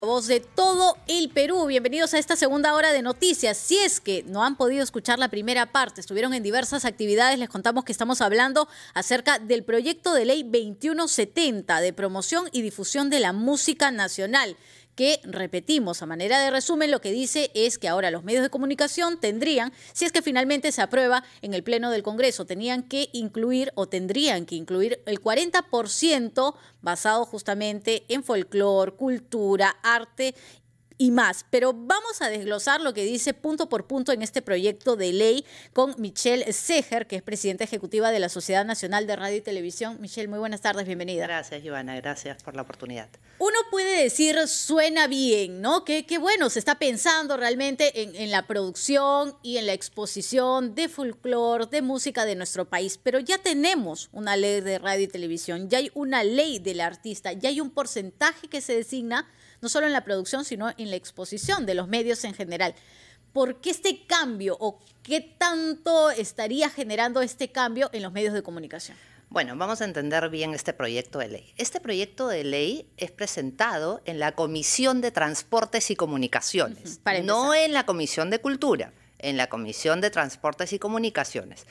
Voz de todo el Perú, bienvenidos a esta segunda hora de noticias. Si es que no han podido escuchar la primera parte, estuvieron en diversas actividades, les contamos que estamos hablando acerca del proyecto de ley 2170 de promoción y difusión de la música nacional que, repetimos, a manera de resumen, lo que dice es que ahora los medios de comunicación tendrían, si es que finalmente se aprueba en el Pleno del Congreso, tenían que incluir o tendrían que incluir el 40% basado justamente en folclore, cultura, arte y más. Pero vamos a desglosar lo que dice punto por punto en este proyecto de ley con Michelle Seger, que es presidenta ejecutiva de la Sociedad Nacional de Radio y Televisión. Michelle, muy buenas tardes, bienvenida. Gracias, Ivana, gracias por la oportunidad. Uno puede decir, suena bien, ¿no? Que, bueno, se está pensando realmente en, en la producción y en la exposición de folclore, de música de nuestro país, pero ya tenemos una ley de radio y televisión, ya hay una ley del artista, ya hay un porcentaje que se designa no solo en la producción, sino en la exposición de los medios en general. ¿Por qué este cambio o qué tanto estaría generando este cambio en los medios de comunicación? Bueno, vamos a entender bien este proyecto de ley. Este proyecto de ley es presentado en la Comisión de Transportes y Comunicaciones, no en la Comisión de Cultura, en la Comisión de Transportes y Comunicaciones,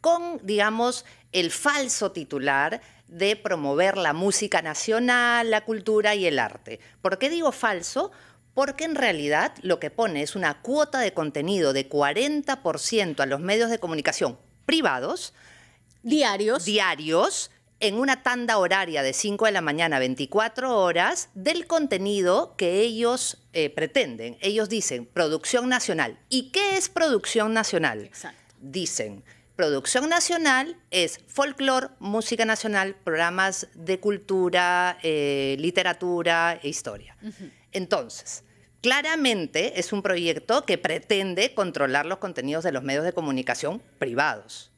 con, digamos, el falso titular de promover la música nacional, la cultura y el arte. ¿Por qué digo falso? Porque en realidad lo que pone es una cuota de contenido de 40% a los medios de comunicación privados. Diarios. Diarios en una tanda horaria de 5 de la mañana, a 24 horas, del contenido que ellos eh, pretenden. Ellos dicen producción nacional. ¿Y qué es producción nacional? Dicen producción nacional es folclore, música nacional, programas de cultura, eh, literatura e historia. Entonces, claramente es un proyecto que pretende controlar los contenidos de los medios de comunicación privados.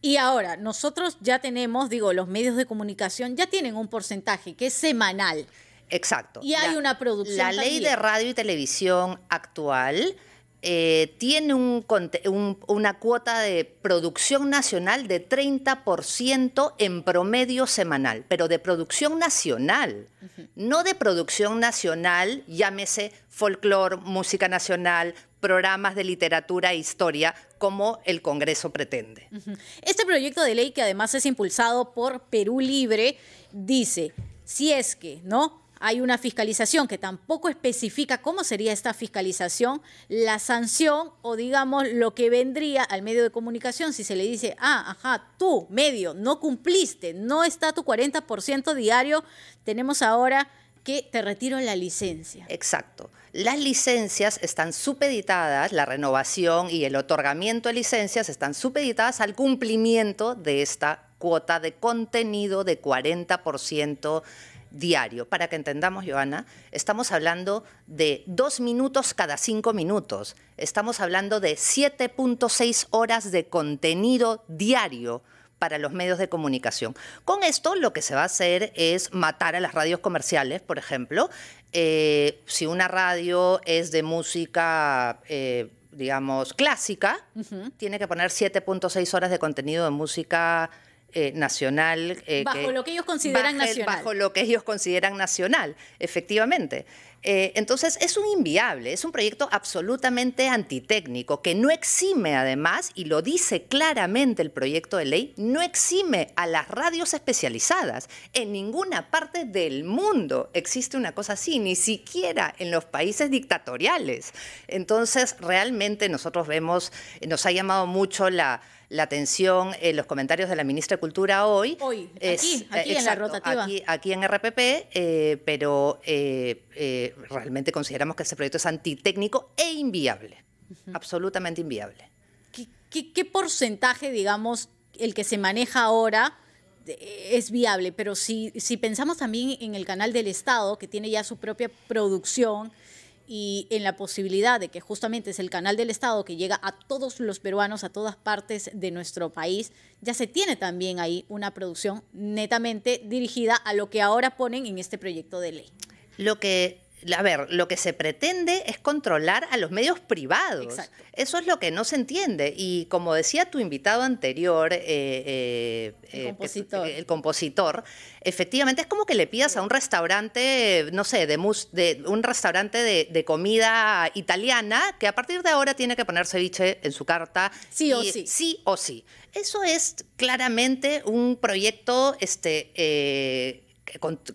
Y ahora, nosotros ya tenemos, digo, los medios de comunicación ya tienen un porcentaje que es semanal. Exacto. Y hay una producción. La ley de radio y televisión actual eh, tiene una cuota de producción nacional de 30% en promedio semanal, pero de producción nacional, no de producción nacional, llámese folclore, música nacional, programas de literatura e historia como el Congreso pretende. Este proyecto de ley que además es impulsado por Perú Libre dice, si es que, ¿no? hay una fiscalización que tampoco especifica cómo sería esta fiscalización, la sanción o digamos lo que vendría al medio de comunicación si se le dice, ah, ajá, tú, medio, no cumpliste, no está tu 40% diario, tenemos ahora que te retiro la licencia. Exacto. Las licencias están supeditadas, la renovación y el otorgamiento de licencias están supeditadas al cumplimiento de esta cuota de contenido de 40% diario. Para que entendamos, Joana, estamos hablando de dos minutos cada cinco minutos. Estamos hablando de 7.6 horas de contenido diario para los medios de comunicación. Con esto lo que se va a hacer es matar a las radios comerciales, por ejemplo. Eh, si una radio es de música... Eh, digamos, clásica, tiene que poner 7.6 horas de contenido de música eh, nacional. Eh, bajo lo que ellos consideran nacional. Bajo lo que ellos consideran nacional, efectivamente. Eh, entonces es un inviable, es un proyecto absolutamente antitécnico que no exime además, y lo dice claramente el proyecto de ley, no exime a las radios especializadas. En ninguna parte del mundo existe una cosa así, ni siquiera en los países dictatoriales. Entonces realmente nosotros vemos, nos ha llamado mucho la, atención eh, los comentarios de la ministra de Cultura hoy. Hoy, eh, aquí, aquí en la rotativa. Aquí, en RPP, pero realmente consideramos que ese proyecto es antitécnico e inviable, absolutamente inviable. ¿Qué, porcentaje, digamos, el que se maneja ahora eh, es viable? Pero si, si pensamos también en el canal del Estado, que tiene ya su propia producción, y en la posibilidad de que justamente es el canal del Estado que llega a todos los peruanos, a todas partes de nuestro país, ya se tiene también ahí una producción netamente dirigida a lo que ahora ponen en este proyecto de ley. Lo que a ver, lo que se pretende es controlar a los medios privados. Eso es lo que no se entiende. Y como decía tu invitado anterior, eh, eh, eh, el, compositor. efectivamente es como que le pidas a un restaurante, no sé, de, de un restaurante de, comida italiana que a partir de ahora tiene que poner ceviche en su carta. Sí o sí. Sí o sí. Eso es claramente un proyecto este,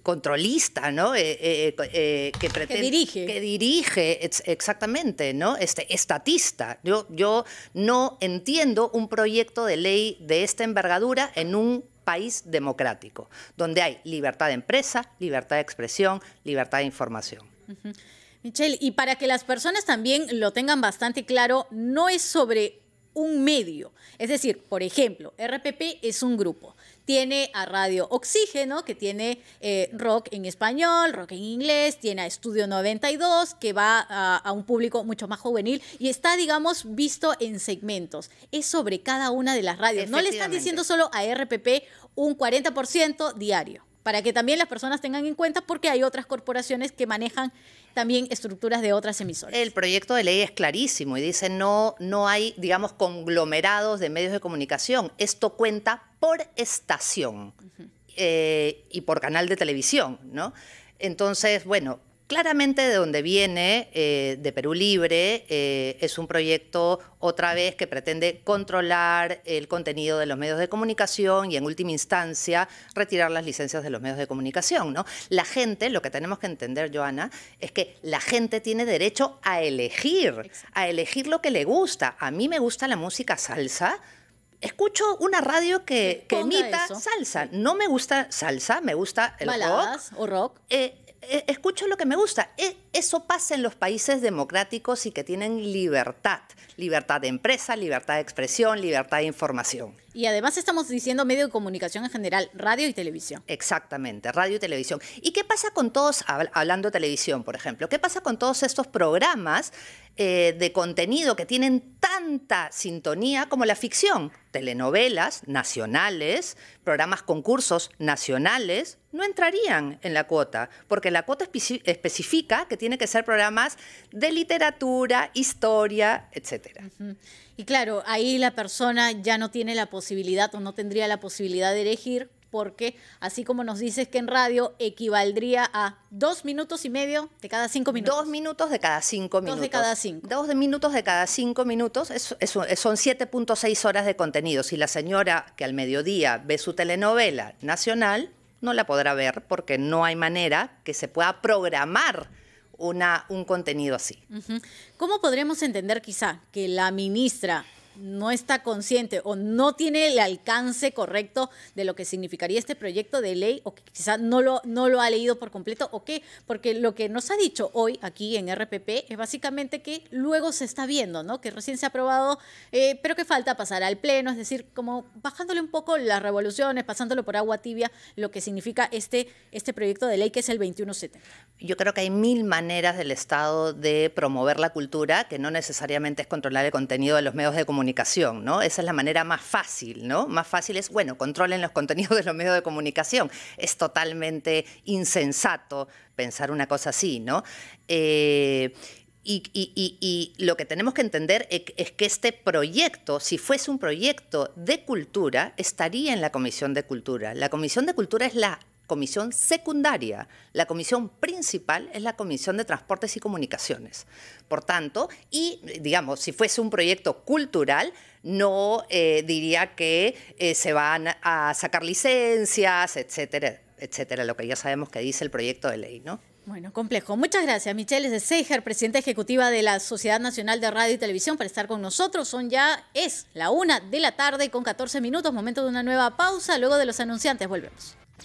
controlista, ¿no? Eh, eh, eh, que, dirige. Que dirige, exactamente, ¿no? Este, estatista. Yo, yo no entiendo un proyecto de ley de esta envergadura en un país democrático, donde hay libertad de empresa, libertad de expresión, libertad de información. Michelle, y para que las personas también lo tengan bastante claro, no es sobre un medio. Es decir, por ejemplo, RPP es un grupo tiene a Radio Oxígeno, que tiene eh, rock en español, rock en inglés, tiene a Estudio 92, que va a, a, un público mucho más juvenil y está, digamos, visto en segmentos. Es sobre cada una de las radios. No le están diciendo solo a RPP un 40% diario para que también las personas tengan en cuenta porque hay otras corporaciones que manejan también estructuras de otras emisoras. El proyecto de ley es clarísimo y dice no, no hay, digamos, conglomerados de medios de comunicación. Esto cuenta por estación eh, y por canal de televisión, ¿no? Entonces, bueno, Claramente de donde viene, eh, de Perú Libre, eh, es un proyecto otra vez que pretende controlar el contenido de los medios de comunicación y en última instancia retirar las licencias de los medios de comunicación. ¿no? La gente, lo que tenemos que entender, Joana, es que la gente tiene derecho a elegir, a elegir lo que le gusta. A mí me gusta la música salsa, escucho una radio que, emita salsa. No me gusta salsa, me gusta el Baladas rock. o rock. Eh, e, escucho lo que me gusta. E, eso pasa en los países democráticos y que tienen libertad, libertad de empresa, libertad de expresión, libertad de información. Y además estamos diciendo medio de comunicación en general, radio y televisión. Exactamente, radio y televisión. ¿Y qué pasa con todos, hablando de televisión, por ejemplo, qué pasa con todos estos programas eh, de contenido que tienen tanta sintonía como la ficción? Telenovelas nacionales, programas concursos nacionales, no entrarían en la cuota, porque la cuota especifica que tiene que ser programas de literatura, historia, etcétera. Y claro, ahí la persona ya no tiene la posibilidad o no tendría la posibilidad de elegir porque así como nos dices que en radio equivaldría a dos minutos y medio de cada cinco minutos. Dos minutos de cada cinco minutos. Dos de cada cinco. Dos minutos de cada cinco minutos. son 7.6 horas de contenido. Si la señora que al mediodía ve su telenovela nacional, no la podrá ver porque no hay manera que se pueda programar una, un contenido así. ¿Cómo podremos entender quizá que la ministra no está consciente o no tiene el alcance correcto de lo que significaría este proyecto de ley o que quizás no lo, no lo ha leído por completo o qué, porque lo que nos ha dicho hoy aquí en RPP es básicamente que luego se está viendo, ¿no? Que recién se ha aprobado, eh, pero que falta pasar al pleno, es decir, como bajándole un poco las revoluciones, pasándolo por agua tibia, lo que significa este, este proyecto de ley que es el 2170. Yo creo que hay mil maneras del Estado de promover la cultura, que no necesariamente es controlar el contenido de los medios de comunicación comunicación, ¿no? Esa es la manera más fácil, ¿no? Más fácil es, bueno, controlen los contenidos de los medios de comunicación. Es totalmente insensato pensar una cosa así, ¿no? Eh, y, lo que tenemos que entender e, es que este proyecto, si fuese un proyecto de cultura, estaría en la Comisión de Cultura. La Comisión de Cultura es la comisión secundaria. La comisión principal es la Comisión de Transportes y Comunicaciones. Por tanto, y digamos, si fuese un proyecto cultural, no eh, diría que eh, se van a sacar licencias, etcétera, etcétera, lo que ya sabemos que dice el proyecto de ley, ¿no? Bueno, complejo. Muchas gracias, Michelle de Seijer, presidenta ejecutiva de la Sociedad Nacional de Radio y Televisión, por estar con nosotros. Son ya, es la una de la tarde con 14 minutos, momento de una nueva pausa. Luego de los anunciantes, volvemos.